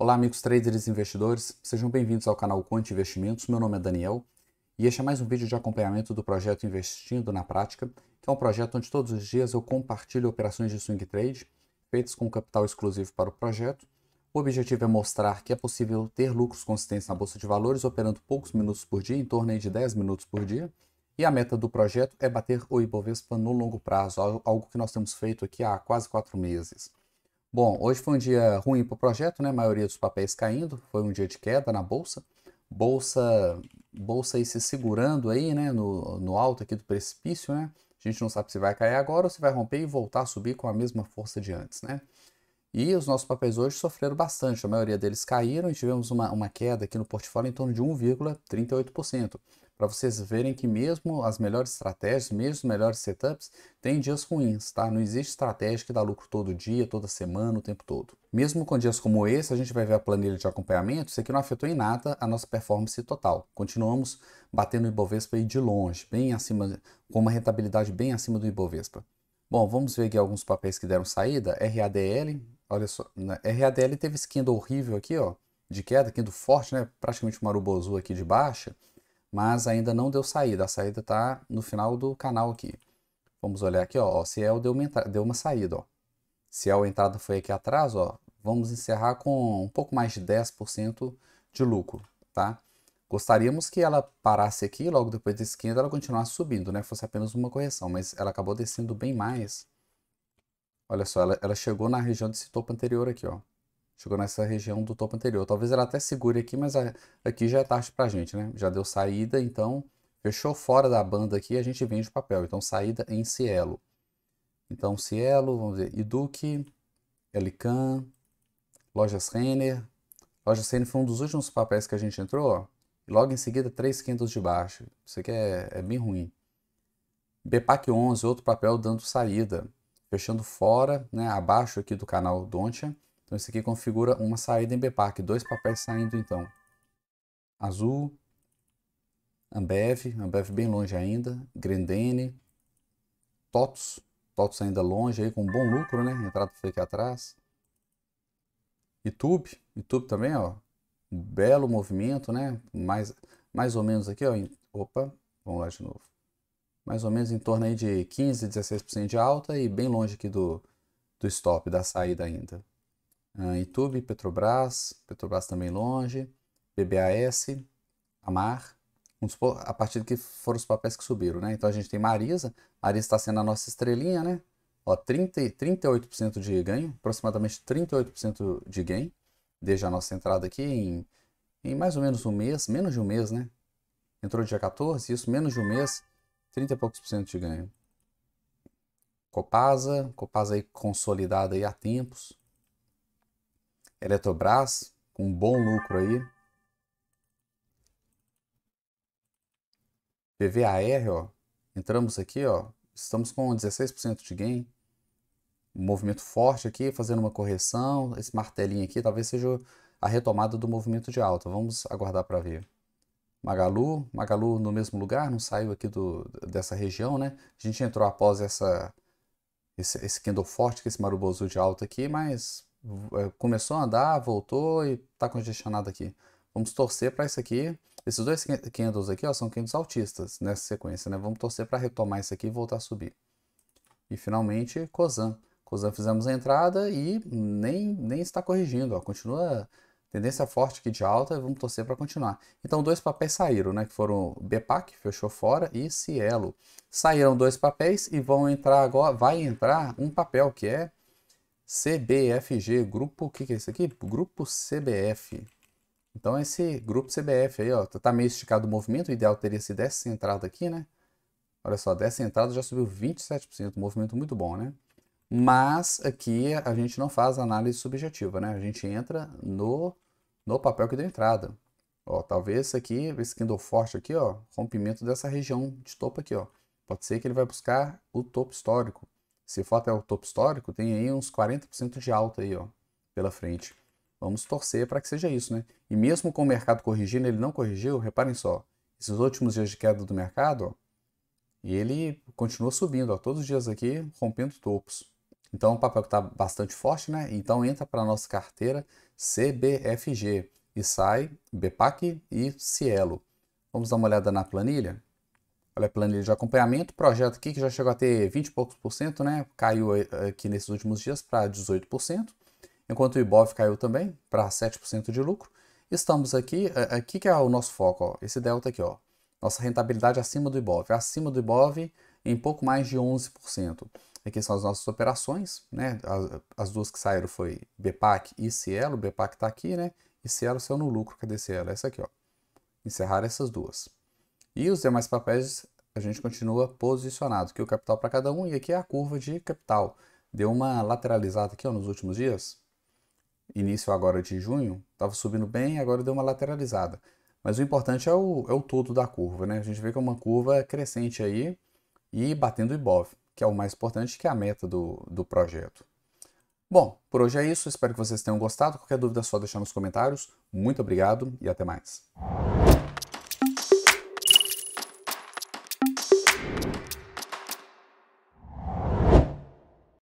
Olá, amigos traders e investidores, sejam bem-vindos ao canal Conte Investimentos. Meu nome é Daniel e este é mais um vídeo de acompanhamento do projeto Investindo na Prática, que é um projeto onde todos os dias eu compartilho operações de swing trade feitas com capital exclusivo para o projeto. O objetivo é mostrar que é possível ter lucros consistentes na bolsa de valores operando poucos minutos por dia, em torno de 10 minutos por dia. E a meta do projeto é bater o Ibovespa no longo prazo, algo que nós temos feito aqui há quase quatro meses. Bom, hoje foi um dia ruim para o projeto, né? A maioria dos papéis caindo, foi um dia de queda na bolsa. Bolsa, bolsa aí se segurando aí, né? No, no alto aqui do precipício, né? A gente não sabe se vai cair agora ou se vai romper e voltar a subir com a mesma força de antes, né? E os nossos papéis hoje sofreram bastante, a maioria deles caíram e tivemos uma, uma queda aqui no portfólio em torno de 1,38% para vocês verem que mesmo as melhores estratégias, mesmo os melhores setups, tem dias ruins, tá? Não existe estratégia que dá lucro todo dia, toda semana, o tempo todo. Mesmo com dias como esse, a gente vai ver a planilha de acompanhamento, isso aqui não afetou em nada a nossa performance total. Continuamos batendo o Ibovespa aí de longe, bem acima, com uma rentabilidade bem acima do Ibovespa. Bom, vamos ver aqui alguns papéis que deram saída. RADL, olha só, né? RADL teve esse horrível aqui, ó, de queda, candle forte, né? Praticamente um marubozu aqui de baixa mas ainda não deu saída. A saída está no final do canal aqui. Vamos olhar aqui, ó. É o Ciel deu uma, deu uma saída, ó. Ciel, a é entrada foi aqui atrás, ó. Vamos encerrar com um pouco mais de 10% de lucro, tá? Gostaríamos que ela parasse aqui, logo depois desse quinto ela continuasse subindo, né? Fosse apenas uma correção, mas ela acabou descendo bem mais. Olha só, ela, ela chegou na região desse topo anterior aqui, ó. Chegou nessa região do topo anterior. Talvez ela até segure aqui, mas aqui já é tarde para a gente, né? Já deu saída, então fechou fora da banda aqui, a gente vende papel. Então, saída em Cielo. Então, Cielo, vamos ver, Iduque, Elican, Lojas Renner. Lojas Renner foi um dos últimos papéis que a gente entrou, ó. logo em seguida, 3,500 de baixo. Isso aqui é, é bem ruim. BPAC 11, outro papel dando saída. Fechando fora, né, abaixo aqui do canal Dontia. Então isso aqui configura uma saída em BPAC, dois papéis saindo então. Azul, Ambev, Ambev bem longe ainda, Grendene, Totos, Totos ainda longe aí com bom lucro, né? Entrada foi aqui atrás. YouTube, YouTube também, ó, um belo movimento, né? Mais, mais ou menos aqui, ó, em, opa, vamos lá de novo. Mais ou menos em torno aí de 15, 16% de alta e bem longe aqui do, do stop, da saída ainda uh, YouTube, Petrobras, Petrobras também longe, BBAS, Amar, vamos supor, a partir do que foram os papéis que subiram, né? Então a gente tem Marisa, Marisa está sendo a nossa estrelinha, né? Ó, 30, 38% de ganho, aproximadamente 38% de gain, desde a nossa entrada aqui em, em mais ou menos um mês, menos de um mês, né? Entrou dia 14, isso, menos de um mês, 30 e poucos por cento de ganho. Copasa, Copasa aí consolidada aí há tempos, Eletrobras, com um bom lucro aí. PVAR, ó, entramos aqui, ó, estamos com 16% de gain. Um movimento forte aqui, fazendo uma correção. Esse martelinho aqui talvez seja a retomada do movimento de alta. Vamos aguardar para ver. Magalu, Magalu no mesmo lugar, não saiu aqui do, dessa região, né? A gente entrou após essa, esse, esse candle forte, que esse marubozu de alta aqui, mas eh, começou a andar, voltou e está congestionado aqui. Vamos torcer para isso aqui. Esses dois candles aqui ó, são candles altistas nessa sequência. Né? Vamos torcer para retomar isso aqui e voltar a subir. E finalmente, Cosan. Cosan fizemos a entrada e nem, nem está corrigindo. Ó. Continua tendência forte aqui de alta vamos torcer para continuar. Então, dois papéis saíram, né? Que foram Bepac, fechou fora, e Cielo. Saíram dois papéis e vão entrar agora, vai entrar um papel que é CBFG, grupo, o que, que é isso aqui? Grupo CBF. Então esse grupo CBF aí, ó, tá meio esticado o movimento, o ideal teria sido essa entrada aqui, né? Olha só, dessa entrada já subiu 27%, movimento muito bom, né? Mas aqui a gente não faz análise subjetiva, né? A gente entra no, no papel que deu entrada. Ó, talvez aqui, esse andou forte aqui, ó, rompimento dessa região de topo aqui, ó. Pode ser que ele vai buscar o topo histórico. Se for até o topo histórico, tem aí uns 40% de alta aí, ó, pela frente. Vamos torcer para que seja isso, né? E mesmo com o mercado corrigindo, ele não corrigiu, reparem só. Esses últimos dias de queda do mercado, ó, e ele continua subindo, ó, todos os dias aqui, rompendo topos. Então, o papel que está bastante forte, né? Então, entra para a nossa carteira CBFG e sai BPAC e Cielo. Vamos dar uma olhada na planilha? Olha plano é planilha de acompanhamento, projeto aqui que já chegou a ter 20 e poucos por cento, né? Caiu eh, aqui nesses últimos dias para 18%, enquanto o IBOV caiu também para 7% de lucro. Estamos aqui, eh, aqui que é o nosso foco, ó, esse delta aqui, ó. Nossa rentabilidade acima do IBOV, acima do IBOV em pouco mais de 11%. Aqui são as nossas operações, né? As, as duas que saíram foi BPAC e Cielo, BPAC está aqui, né? E Cielo saiu no lucro, cadê Cielo? Essa aqui, ó. Encerrar essas duas. E os demais papéis a gente continua posicionado, que o capital para cada um, e aqui é a curva de capital. Deu uma lateralizada aqui ó, nos últimos dias, início agora de junho, estava subindo bem, agora deu uma lateralizada. Mas o importante é o, é o todo da curva, né? A gente vê que é uma curva crescente aí e batendo o IBOV, que é o mais importante, que é a meta do, do projeto. Bom, por hoje é isso. Espero que vocês tenham gostado. Qualquer dúvida é só deixar nos comentários. Muito obrigado e até mais.